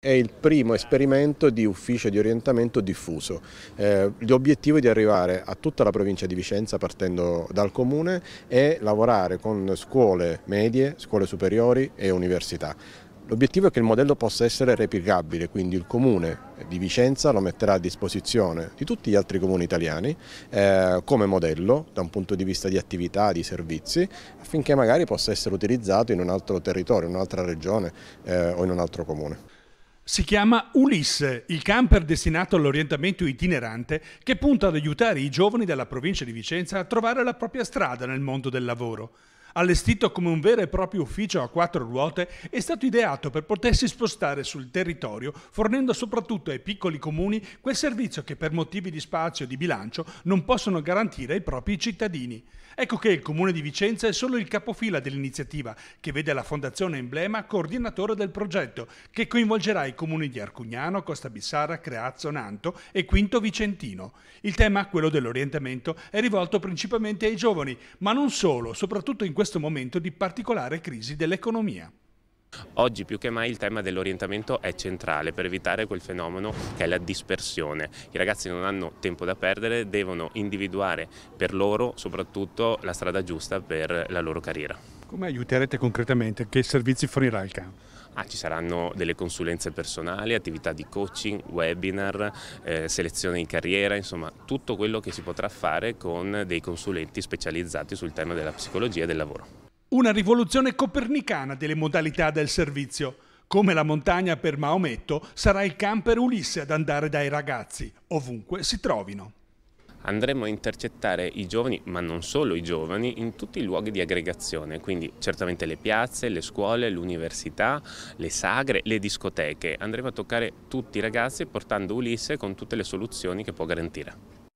È il primo esperimento di ufficio di orientamento diffuso. Eh, L'obiettivo è di arrivare a tutta la provincia di Vicenza partendo dal comune e lavorare con scuole medie, scuole superiori e università. L'obiettivo è che il modello possa essere replicabile, quindi il comune di Vicenza lo metterà a disposizione di tutti gli altri comuni italiani eh, come modello da un punto di vista di attività, di servizi, affinché magari possa essere utilizzato in un altro territorio, in un'altra regione eh, o in un altro comune. Si chiama Ulisse, il camper destinato all'orientamento itinerante che punta ad aiutare i giovani della provincia di Vicenza a trovare la propria strada nel mondo del lavoro allestito come un vero e proprio ufficio a quattro ruote, è stato ideato per potersi spostare sul territorio, fornendo soprattutto ai piccoli comuni quel servizio che per motivi di spazio e di bilancio non possono garantire ai propri cittadini. Ecco che il Comune di Vicenza è solo il capofila dell'iniziativa, che vede la Fondazione Emblema coordinatore del progetto, che coinvolgerà i comuni di Arcugnano, Costa Bissara, Creazzo, Nanto e Quinto Vicentino. Il tema, quello dell'orientamento, è rivolto principalmente ai giovani, ma non solo, soprattutto in questo questo momento di particolare crisi dell'economia. Oggi più che mai il tema dell'orientamento è centrale per evitare quel fenomeno che è la dispersione. I ragazzi non hanno tempo da perdere, devono individuare per loro soprattutto la strada giusta per la loro carriera. Come aiuterete concretamente? Che servizi fornirà il campo? Ah, ci saranno delle consulenze personali, attività di coaching, webinar, eh, selezione in carriera, insomma tutto quello che si potrà fare con dei consulenti specializzati sul tema della psicologia e del lavoro. Una rivoluzione copernicana delle modalità del servizio. Come la montagna per Maometto, sarà il camper Ulisse ad andare dai ragazzi, ovunque si trovino andremo a intercettare i giovani, ma non solo i giovani, in tutti i luoghi di aggregazione, quindi certamente le piazze, le scuole, l'università, le sagre, le discoteche. Andremo a toccare tutti i ragazzi portando Ulisse con tutte le soluzioni che può garantire.